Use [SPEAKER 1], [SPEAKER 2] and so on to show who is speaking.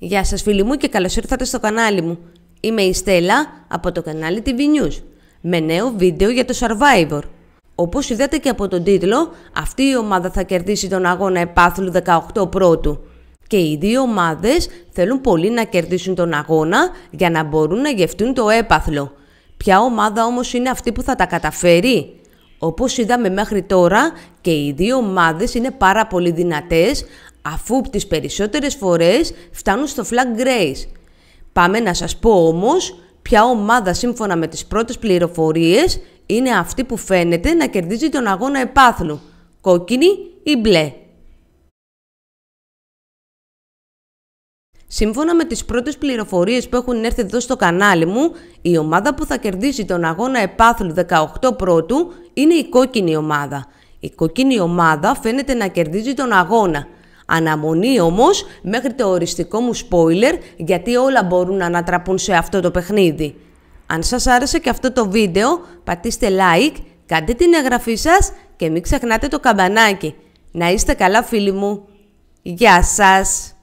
[SPEAKER 1] Γεια σας φίλοι μου και καλώς ήρθατε στο κανάλι μου. Είμαι η Στέλλα από το κανάλι TV News με νέο βίντεο για το Survivor. Όπως είδατε και από τον τίτλο, αυτή η ομάδα θα κερδίσει τον αγώνα επάθλου 18 πρώτου. Και οι δύο ομάδες θέλουν πολύ να κερδίσουν τον αγώνα για να μπορούν να γευτούν το έπαθλο. Ποια ομάδα όμως είναι αυτή που θα τα καταφέρει? Όπως είδαμε μέχρι τώρα και οι δύο ομάδες είναι πάρα πολύ δυνατές αφού τις περισσότερες φορές φτάνουν στο flag race. Πάμε να σας πω όμως ποια ομάδα σύμφωνα με τις πρώτες πληροφορίες είναι αυτή που φαίνεται να κερδίζει τον αγώνα επάθλου, κόκκινη ή μπλε. Σύμφωνα με τις πρώτες πληροφορίες που έχουν έρθει εδώ στο κανάλι μου, η ομάδα που θα κερδίσει τον αγώνα επάθλου 18 πρώτου είναι η κόκκινη ομάδα. Η κόκκινη ομάδα φαίνεται να κερδίζει τον αγώνα. Αναμονή όμως μέχρι το οριστικό μου spoiler γιατί όλα μπορούν να ανατραπούν σε αυτό το παιχνίδι. Αν σας άρεσε και αυτό το βίντεο πατήστε like, κάντε την εγγραφή σας και μην ξεχνάτε το καμπανάκι. Να είστε καλά φίλοι μου. Γεια σας!